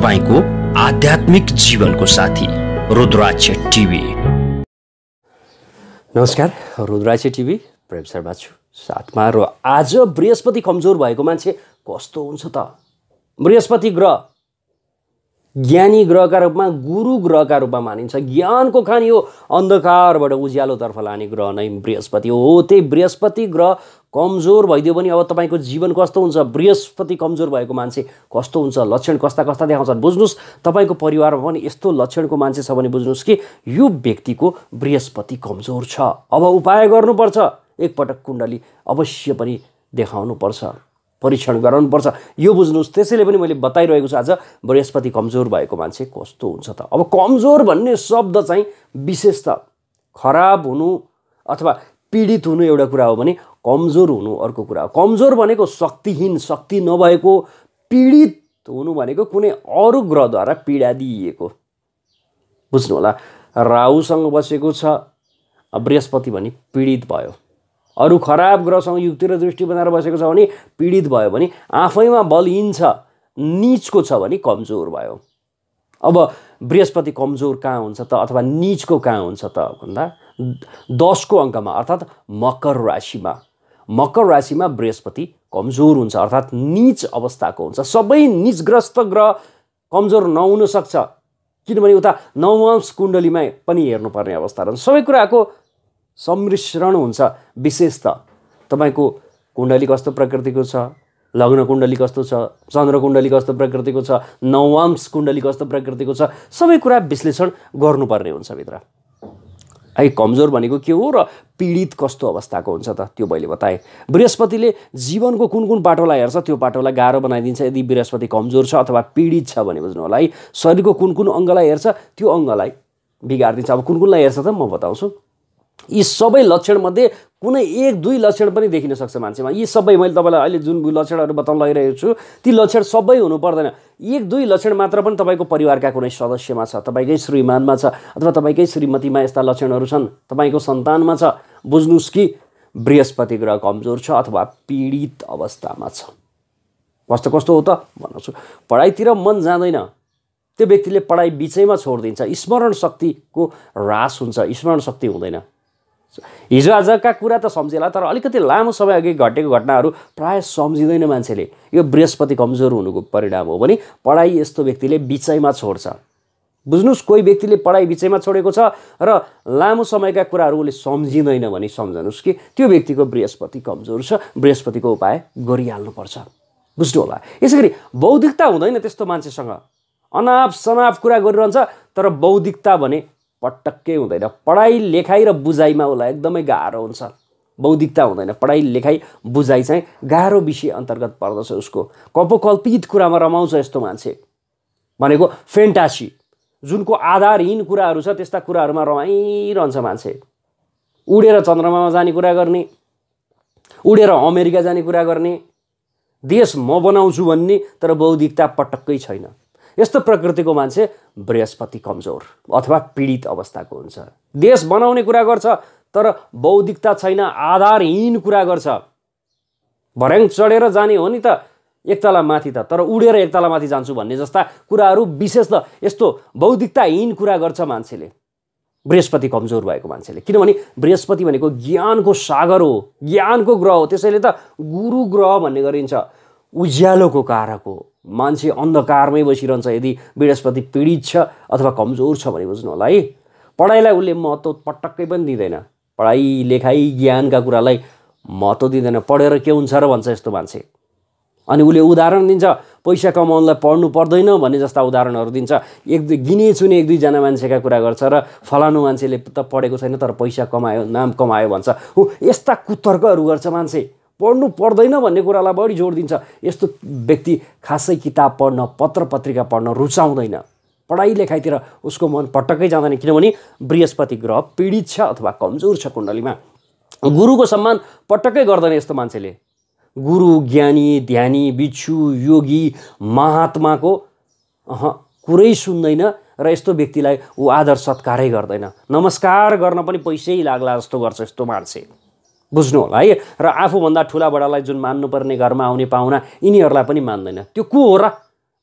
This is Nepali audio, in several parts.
तपाईँको आध्यात्मिक जीवनको साथी रुद्राक्ष टिभी नमस्कार रुद्राक्ष टिभी प्रेम शर्मा छु साथमा र आज बृहस्पति कमजोर भएको मान्छे कस्तो हुन्छ त बृहस्पति ग्रह ज्ञानी ग्रहका रूपमा गुरु ग्रहका रूपमा मानिन्छ ज्ञानको खानी हो अन्धकारबाट उज्यालोतर्फ लाने ग्रह नै बृहस्पति हो त्यही बृहस्पति ग्रह कमजोर भइदियो भने अब तपाईँको जीवन कस्तो हुन्छ बृहस्पति कमजोर भएको मान्छे कस्तो हुन्छ लक्षण कस्ता कस्ता देखाउँछन् बुझ्नुहोस् तपाईँको परिवारमा पनि यस्तो लक्षणको मान्छे छ भने बुझ्नुहोस् कि यो व्यक्तिको बृहस्पति कमजोर छ अब उपाय गर्नुपर्छ एकपटक कुण्डली अवश्य पनि देखाउनुपर्छ परीक्षण गराउनुपर्छ यो बुझ्नुहोस् त्यसैले पनि मैले बताइरहेको छु आज बृहस्पति कमजोर भएको मान्छे कस्तो हुन्छ त अब कमजोर भन्ने शब्द चाहिँ विशेष त खराब हुनु अथवा पीडित हुनु एउटा कुरा हो भने कमजोर हुनु अर्को कुरा हो कमजोर भनेको शक्तिहीन शक्ति नभएको पीडित हुनु भनेको कुनै अरू ग्रहद्वारा पीडा दिइएको बुझ्नु होला राहुसँग बसेको छ बृहस्पति भने पीडित भयो अरू खराब ग्रहसँग युक्ति र दृष्टि बनाएर बसेको छ भने पीडित भयो भने आफैमा बलहीन छ निचको छ भने कमजोर भयो अब बृहस्पति कमजोर कहाँ हुन्छ त अथवा निचको कहाँ हुन्छ त भन्दा दसको अङ्कमा अर्थात् मकर राशिमा मकर राशिमा बृहस्पति कमजोर हुन्छ अर्थात् निच अवस्थाको हुन्छ सबै निचग्रस्त ग्रह कमजोर नहुन सक्छ किनभने उता नवांश कुण्डलीमा पनि हेर्नुपर्ने अवस्था रहन्छ सबै कुराको सम्मिश्रण हुन्छ विशेष त तपाईँको कुण्डली कस्तो प्रकृतिको छ लग्न कुण्डली कस्तो छ चन्द्र कुण्डली कस्तो प्रकृतिको छ नववांश कुण्डली कस्तो प्रकृतिको छ सबै कुरा विश्लेषण गर्नुपर्ने हुन्छ भित्र है कमजोर भनेको के हो र पीडित कस्तो अवस्थाको हुन्छ त त्यो मैले बताएँ बृहस्पतिले जीवनको कुन कुन बाटोलाई हेर्छ त्यो बाटोलाई गाह्रो बनाइदिन्छ यदि बृहस्पति कमजोर छ अथवा पीडित छ भने बुझ्नु होला है शरीरको कुन कुन अङ्गलाई हेर्छ त्यो अङ्गलाई बिगारिदिन्छ अब कुन कुनलाई हेर्छ त म बताउँछु यी सबै लक्षणमध्ये कुनै एक दुई लक्षण पनि देखिन सक्छ मान्छेमा यी सबै मैले तपाईँलाई अहिले जुन लक्षणहरू बताउन लागिरहेको छु ती लक्षण सबै हुनु पर्दैन एक दुई लक्षण मात्र पनि तपाईँको परिवारका कुनै सदस्यमा छ तपाईँकै श्रीमानमा छ अथवा तपाईँकै श्रीमतीमा यस्ता लक्षणहरू छन् तपाईँको सन्तानमा छ बुझ्नुहोस् कि बृहस्पति ग्रह कमजोर छ अथवा पीडित अवस्थामा छ कस्तो कस्तो हो त भन्नुहोस् पढाइतिर मन जाँदैन त्यो व्यक्तिले पढाइ बिचैमा छोडिदिन्छ स्मरण शक्तिको ह्रास हुन्छ स्मरण शक्ति हुँदैन हिजो आजका कुरा त सम्झेला तर अलिकति लामो समय अघि घटेको घटनाहरू प्रायः सम्झिँदैन मान्छेले यो बृहस्पति कमजोर हुनुको परिणाम हो भने पढाइ यस्तो व्यक्तिले बिचैमा छोड्छ बुझ्नुहोस् कोही व्यक्तिले पढाइ बिचैमा छोडेको छ र लामो समयका कुराहरू उसले सम्झिँदैन भने सम्झनुहोस् कि त्यो व्यक्तिको बृहस्पति कमजोर छ बृहस्पतिको उपाय गरिहाल्नुपर्छ बुझ्नु होला यसै गरी बौद्धिकता हुँदैन त्यस्तो मान्छेसँग अनाप सनाप कुरा गरिरहन्छ तर बौद्धिकता भने पटक्कै हुँदैन पढाइ लेखाइ र बुझाइमा उसलाई एकदमै गाह्रो हुन्छ बौद्धिकता हुँदैन पढाइ लेखाइ बुझाइ चाहिँ गाह्रो विषय अन्तर्गत पर्दछ उसको कपोकल्पित कुरामा रमाउँछ यस्तो मान्छे भनेको फेन्टासी जुनको आधारहीन कुराहरू छ त्यस्ता कुराहरूमा रमाइरहन्छ मान्छे उडेर चन्द्रमामा जाने कुरा गर्ने उडेर अमेरिका जाने कुरा गर्ने देश म बनाउँछु भन्ने तर बौद्धिकता पटक्कै छैन यस्तो प्रकृतिको मान्छे बृहस्पति कमजोर अथवा पीडित अवस्थाको हुन्छ देश बनाउने कुरा गर्छ तर बौद्धिकता छैन आधारहीन कुरा गर्छ भर्याङ चढेर जाने हो नि त एक माथि त तर उडेर एक माथि जान्छु भन्ने जस्ता कुराहरू विशेष त यस्तो बौद्धिकताहीन कुरा गर्छ मान्छेले बृहस्पति कमजोर भएको मान्छेले किनभने बृहस्पति भनेको ज्ञानको सागर हो ज्ञानको ग्रह हो त्यसैले त गुरु ग्रह भन्ने गरिन्छ उज्यालोको कारक हो मान्छे अन्धकारमै बसिरहन्छ यदि बृहस्पति पीडित छ अथवा कमजोर छ भने बुझ्नु होला है पढाइलाई उसले महत्त्व पटक्कै पनि दिँदैन पढाइ लेखाइ ज्ञानका कुरालाई महत्त्व दिँदैन पढेर के हुन्छ र भन्छ यस्तो मान्छे अनि उसले उदाहरण दिन्छ पैसा कमाउनलाई पढ्नु पर्दैन भन्ने जस्ता उदाहरणहरू दिन्छ एक दुई गिने चुने एक दुईजना मान्छेका कुरा गर्छ र फलानु मान्छेले त पढेको छैन तर पैसा कमायो नाम कमायो भन्छ हो यस्ता कुतर्कहरू गर्छ मान्छे पढ्नु पर्दैन भन्ने कुरालाई बढी जोड दिन्छ यस्तो व्यक्ति खासै किताब पढ्न पत्र पत्रिका पढ्न रुचाउँदैन पढाइ लेखाइतिर उसको मन पटक्कै जाँदैन किनभने बृहस्पति ग्रह पीडित छ अथवा कमजोर छ कुण्डलीमा गुरुको सम्मान पटक्कै गर्दैन यस्तो मान्छेले गुरु ज्ञानी ध्यानी बिच्छु योगी महात्माको अह कुरै सुन्दैन र यस्तो व्यक्तिलाई ऊ आदर सत्कारै गर्दैन नमस्कार गर्न पनि पैसै लाग्ला जस्तो गर्छ यस्तो मान्छे बुझ्नु होला है र आफूभन्दा बडालाई जुन मान्नुपर्ने घरमा आउने पाहुना यिनीहरूलाई पनि मान्दैन त्यो को हो र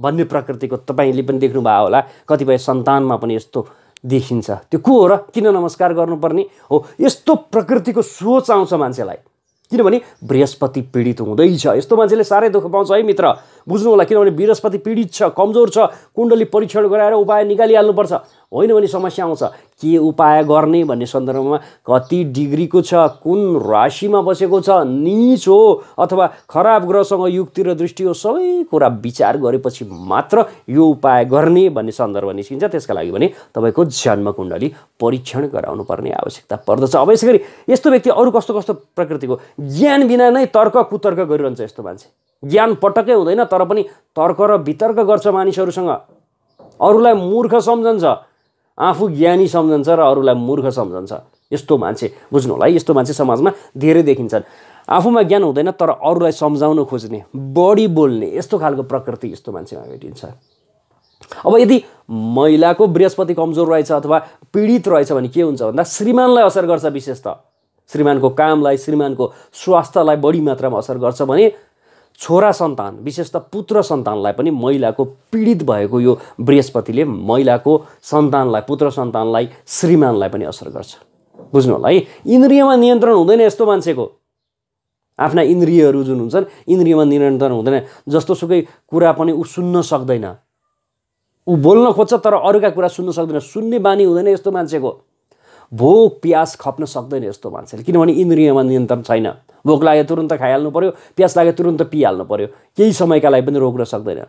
भन्ने प्रकृतिको तपाईँले पनि देख्नुभयो होला कतिपय सन्तानमा पनि यस्तो देखिन्छ त्यो को हो र किन नमस्कार गर्नुपर्ने हो यस्तो प्रकृतिको सोच आउँछ मान्छेलाई किनभने बृहस्पति पीडित हुँदैछ यस्तो मान्छेले साह्रै दुःख पाउँछ है मित्र बुझ्नु होला किनभने बृहस्पति पीडित छ कमजोर छ कुण्डली परीक्षण गराएर उपाय निकालिहाल्नुपर्छ होइन भने समस्या आउँछ के उपाय गर्ने भन्ने सन्दर्भमा कति डिग्रीको छ कुन राशिमा बसेको छ निच हो अथवा खराब ग्रहसँग युक्ति र दृष्टि हो सबै कुरा विचार गरेपछि मात्र यो उपाय गर्ने भन्ने सन्दर्भ निस्किन्छ त्यसका लागि भने तपाईँको जन्मकुण्डली परीक्षण गराउनु पर्ने आवश्यकता पर्दछ अब यसै गरी यस्तो व्यक्ति अरू कस्तो कस्तो प्रकृतिको ज्ञान बिना नै तर्क कुतर्क गरिरहन्छ यस्तो मान्छे ज्ञान पटक्कै हुँदैन तर पनि तर्क र वितर्क गर्छ मानिसहरूसँग अरूलाई मूर्ख सम्झन्छ आफू ज्ञानी सम्झन्छ र अरूलाई मूर्ख सम्झन्छ यस्तो मान्छे बुझ्नु होला है यस्तो मान्छे समाजमा धेरै देखिन्छन् आफूमा ज्ञान हुँदैन तर अरूलाई सम्झाउन खोज्ने बढी बोल्ने यस्तो खालको प्रकृति यस्तो मान्छेमा भेटिन्छ अब यदि महिलाको बृहस्पति कमजोर रहेछ अथवा पीडित रहेछ भने के हुन्छ भन्दा श्रीमानलाई असर गर्छ विशेष त श्रीमानको कामलाई श्रीमानको स्वास्थ्यलाई बढी मात्रामा असर गर्छ भने छोरा सन्तान विशेष त पुत्र सन्तानलाई पनि महिलाको पीडित भएको यो बृहस्पतिले महिलाको सन्तानलाई पुत्र सन्तानलाई श्रीमानलाई पनि असर गर्छ बुझ्नु होला है इन्द्रियमा नियन्त्रण हुँदैन यस्तो मान्छेको आफ्ना इन्द्रियहरू जुन हुन्छन् इन्द्रियमा नियन्त्रण हुँदैन जस्तो सुकै कुरा पनि ऊ सुन्न सक्दैन ऊ बोल्न खोज्छ तर अरूका कुरा सुन्न सक्दैन सुन्ने बानी हुँदैन यस्तो मान्छेको भोक प्यास खप्न सक्दैन यस्तो मान्छेले किनभने इन्द्रियमा नियन्त्रण छैन भोक लाग्यो तुरन्त खाइहाल्नु पऱ्यो प्यास लाग्यो तुरन्त पिइहाल्नु पऱ्यो केही समयका लागि पनि रोक्न सक्दैन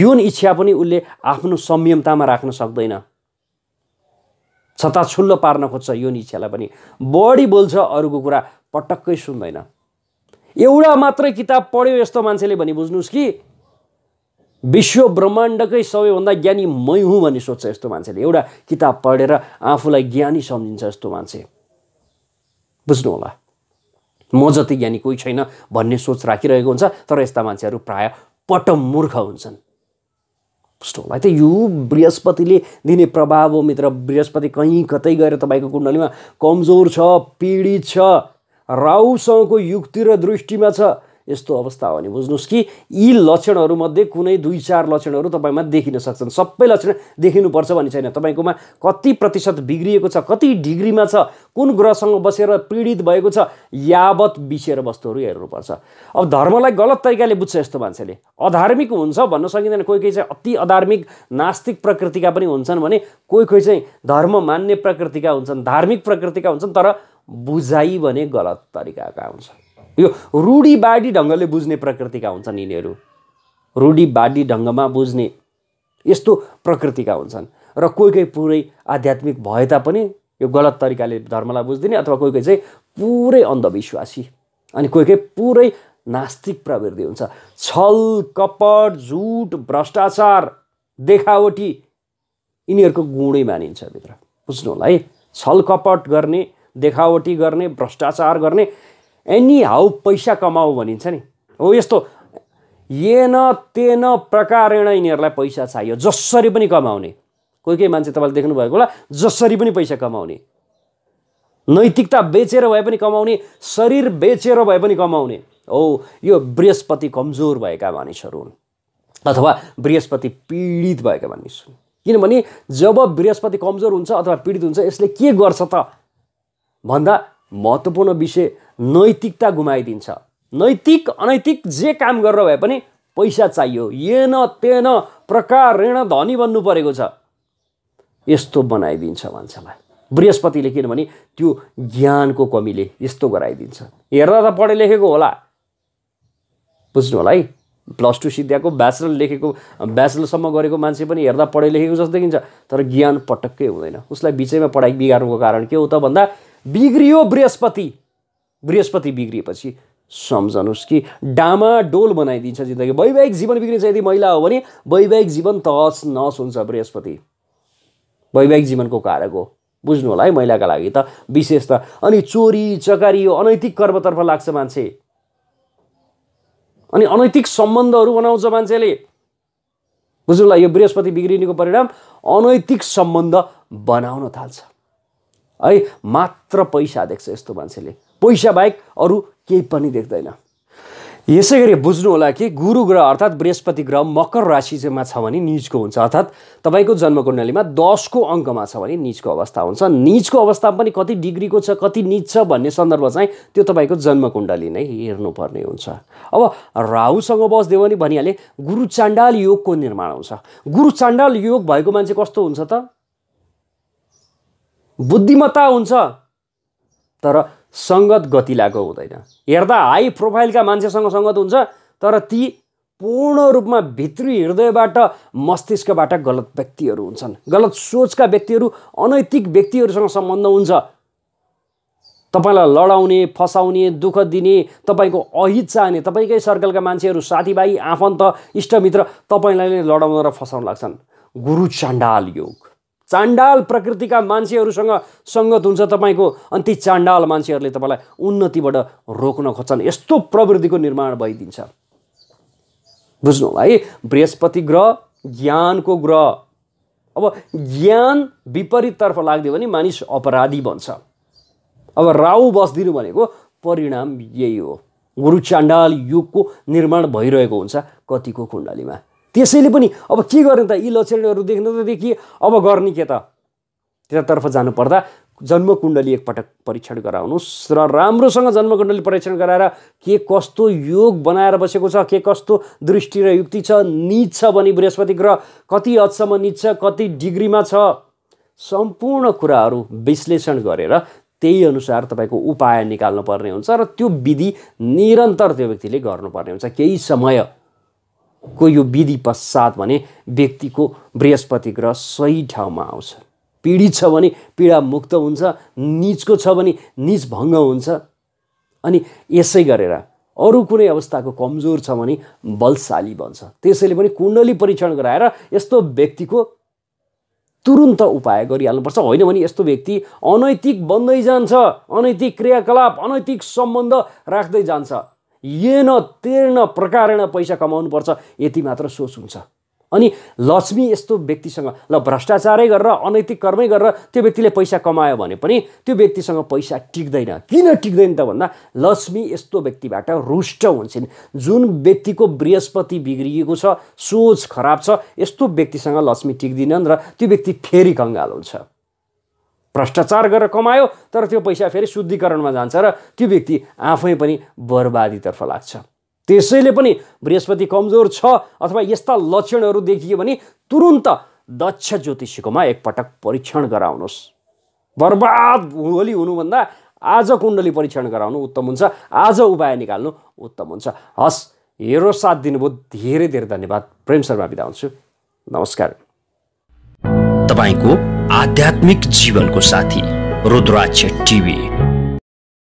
यौन इच्छा पनि उसले आफ्नो संयमतामा राख्न सक्दैन छता छताछुल्लो पार्न खोज्छ यौन इच्छालाई पनि बढी बोल्छ अरूको कुरा पटक्कै सुन्दैन एउटा मात्रै किताब पढ्यो यस्तो मान्छेले भने बुझ्नुहोस् कि विश्व ब्रह्माण्डकै सबैभन्दा ज्ञानी मै हुँ भन्ने सोच्छ यस्तो मान्छेले एउटा किताब पढेर आफूलाई ज्ञानी सम्झिन्छ यस्तो मान्छे बुझ्नु होला म जति ज्ञानी कोही छैन भन्ने सोच राखिरहेको हुन्छ तर यस्ता मान्छेहरू प्राय मूर्ख हुन्छन् बुझ्नुहोला त यो बृहस्पतिले दिने प्रभाव हो मित्र बृहस्पति कहीँ कतै गएर तपाईँको कुण्डलीमा कमजोर छ पीडित छ राहुसँगको युक्ति र दृष्टिमा छ यस्तो अवस्था हो भने बुझ्नुहोस् कि यी लक्षणहरूमध्ये कुनै दुई चार लक्षणहरू तपाईँमा देखिन सक्छन् सबै लक्षण देखिनुपर्छ भन्ने छैन तपाईँकोमा कति प्रतिशत बिग्रिएको छ कति डिग्रीमा छ कुन ग्रहसँग बसेर पीडित भएको छ यावत बिसेर वस्तुहरू हेर्नुपर्छ अब धर्मलाई गलत तरिकाले बुझ्छ यस्तो मान्छेले अधार्मिक हुन्छ भन्न सकिँदैन कोही कोही चाहिँ अति अधार्मिक नास्तिक प्रकृतिका पनि हुन्छन् भने कोही कोही चाहिँ धर्म मान्ने प्रकृतिका हुन्छन् धार्मिक प्रकृतिका हुन्छन् तर बुझाइ भने गलत तरिकाका हुन्छन् यो रूढीवादी ढङ्गले बुझ्ने प्रकृतिका हुन्छन् यिनीहरू रूढीवादी ढङ्गमा बुझ्ने यस्तो प्रकृतिका हुन्छन् र कोही कोही पुरै आध्यात्मिक भए तापनि यो गलत तरिकाले धर्मलाई बुझिदिने अथवा कोही कोही चाहिँ पुरै अन्धविश्वासी अनि कोही कोही पुरै नास्तिक प्रवृत्ति हुन्छ छल कपट झुट भ्रष्टाचार देखावटी यिनीहरूको गुणै मानिन्छ भित्र बुझ्नु होला है छल कपट गर्ने देखावटी गर्ने भ्रष्टाचार गर्ने एनी हाउ पैसा कमाऊ भनिन्छ नि हो यस्तो येन तेन प्रकारेण यिनीहरूलाई पैसा चाहियो जसरी पनि कमाउने कोही कोही मान्छे तपाईँले देख्नुभएको होला जसरी पनि पैसा कमाउने नैतिकता बेचेर भए पनि कमाउने शरीर बेचेर भए पनि कमाउने हो यो बृहस्पति कमजोर भएका मानिसहरू हुन् अथवा बृहस्पति पीडित भएका मानिस हुन् किनभने जब बृहस्पति कमजोर हुन्छ अथवा पीडित हुन्छ यसले के गर्छ त भन्दा महत्त्वपूर्ण विषय नैतिकता गुमाइदिन्छ नैतिक अनैतिक जे काम गरेर भए पनि पैसा चाहियो येन तेन प्रकार ऋण धनी भन्नु परेको छ यस्तो बनाइदिन्छ मान्छेलाई बृहस्पतिले किनभने त्यो ज्ञानको कमीले यस्तो गराइदिन्छ हेर्दा त पढे लेखेको होला बुझ्नु होला है प्लस टू सिद्ध्याएको ब्याचलर लेखेको ब्याचलरसम्म गरेको मान्छे पनि हेर्दा पढे लेखेको जस्तो देखिन्छ तर ज्ञान पटक्कै हुँदैन उसलाई बिचैमा पढाइ बिगार्नुको कारण के हो त भन्दा बिग्रियो बृहस्पति बृहस्पति बिग्रिएपछि सम्झनुहोस् कि डामा डोल बनाइदिन्छ जिन्दगी वैवाहिक जीवन बिग्रिन्छ यदि महिला हो भने वैवाहिक जीवन तहस नस हुन्छ बृहस्पति वैवाहिक जीवनको कारक हो बुझ्नु होला है महिलाका लागि त विशेष त अनि चोरी चकारी यो अनैतिक कर्मतर्फ लाग्छ मान्छे अनि अनैतिक सम्बन्धहरू बनाउँछ मान्छेले बुझ्नु होला यो बृहस्पति बिग्रिनेको परिणाम अनैतिक सम्बन्ध बनाउन थाल्छ है मात्र पैसा देख्छ यस्तो मान्छेले पैसा बाहेक अरू केही पनि देख्दैन यसै गरी बुझ्नु होला कि गुरु ग्रह अर्थात् बृहस्पति ग्रह मकर राशिमा छ भने निजको हुन्छ अर्थात् तपाईँको जन्मकुण्डलीमा दसको अङ्कमा छ भने निजको अवस्था हुन्छ निजको अवस्थामा पनि कति डिग्रीको छ कति निज छ भन्ने सन्दर्भ चाहिँ त्यो तपाईँको जन्मकुण्डली नै हेर्नुपर्ने हुन्छ अब राहुसँग बस्दै भने भनिहालेँ गुरु चाण्डाल योगको निर्माण हुन्छ गुरु चाण्डाल योग भएको मान्छे कस्तो हुन्छ त बुद्धिमत्ता हुन्छ तर सङ्गत गति लागेको हुँदैन हेर्दा हाई प्रोफाइलका मान्छेसँग सङ्गत हुन्छ तर ती पूर्ण रूपमा भित्री हृदयबाट मस्तिष्कबाट गलत व्यक्तिहरू हुन्छन् गलत सोचका व्यक्तिहरू अनैतिक व्यक्तिहरूसँग सम्बन्ध हुन्छ तपाईँलाई लडाउने फसाउने दुःख दिने तपाईँको अहित चाहने तपाईँकै सर्कलका मान्छेहरू साथीभाइ आफन्त इष्टमित्र तपाईँलाई नै लडाउन र फसाउन लाग्छन् गुरु चण्डाल योग चाण्डाल प्रकृतिका मान्छेहरूसँग सङ्गत हुन्छ तपाईँको अनि ती चाण्डाल मान्छेहरूले तपाईँलाई उन्नतिबाट रोक्न खोज्छन् यस्तो प्रवृत्तिको निर्माण भइदिन्छ बुझ्नु होला है बृहस्पति ग्रह ज्ञानको ग्रह अब ज्ञान विपरीततर्फ लाग्दियो भने मानिस अपराधी बन्छ अब राहु बसिदिनु भनेको परिणाम यही हो गुरु चाण्डाल युगको निर्माण भइरहेको हुन्छ कतिको कुण्डलीमा त्यसैले पनि अब के गर्ने त यी लक्षणहरू त देखि अब गर्ने के त त्यतातर्फ जानुपर्दा जन्मकुण्डली एकपटक परीक्षण गराउनुहोस् र राम्रोसँग जन्मकुण्डली परीक्षण गराएर के कस्तो योग बनाएर बसेको छ के कस्तो दृष्टि र युक्ति छ निज छ भने बृहस्पति ग्रह कति हदसम्म निज छ कति डिग्रीमा छ सम्पूर्ण कुराहरू विश्लेषण गरेर त्यही अनुसार तपाईँको उपाय निकाल्नुपर्ने हुन्छ र त्यो विधि निरन्तर त्यो व्यक्तिले गर्नुपर्ने हुन्छ केही समय को यो विधि पश्चात भने व्यक्तिको बृहस्पति ग्रह सही ठाउँमा आउँछ पीडित छ भने पीडा मुक्त हुन्छ निजको छ भने निज भङ्ग हुन्छ अनि यसै गरेर अरू कुनै अवस्थाको कमजोर छ भने बलशाली बन्छ त्यसैले पनि कुण्डली परीक्षण गराएर यस्तो व्यक्तिको तुरुन्त उपाय गरिहाल्नुपर्छ होइन भने यस्तो व्यक्ति अनैतिक बन्दै जान्छ अनैतिक क्रियाकलाप अनैतिक सम्बन्ध राख्दै जान्छ येन तेर्न प्रकारण पैसा कमाउनुपर्छ यति मात्र सोच हुन्छ अनि लक्ष्मी यस्तो व्यक्तिसँग ल भ्रष्टाचारै गरेर अनैतिक कर्मै गरेर त्यो व्यक्तिले पैसा कमायो भने पनि त्यो व्यक्तिसँग पैसा टिक्दैन किन टिक्दैन त भन्दा लक्ष्मी यस्तो व्यक्तिबाट रुष्ट हुन्छन् जुन व्यक्तिको बृहस्पति बिग्रिएको छ सोच खराब छ यस्तो व्यक्तिसँग लक्ष्मी टिक्दिनन् र त्यो व्यक्ति फेरि कङ्गाल हुन्छ भ्रष्टाचार गरेर कमायो तर त्यो पैसा फेरि शुद्धिकरणमा जान्छ र त्यो व्यक्ति आफै पनि बर्बादीतर्फ लाग्छ त्यसैले पनि बृहस्पति कमजोर छ अथवा यस्ता लक्षणहरू देखियो भने तुरुन्त दक्ष ज्योतिषीकोमा एकपटक परीक्षण गराउनुहोस् बर्बाद भोलि हुनुभन्दा आज कुण्डली परीक्षण गराउनु उत्तम हुन्छ आज उपाय निकाल्नु उत्तम हुन्छ हस् हेरो साथ दिनुभयो धेरै धेरै धन्यवाद प्रेम शर्मा बिदा हुन्छु नमस्कार तपाईँको आध्यात्मिक जीवनको साथी रुद्राक्ष टिभी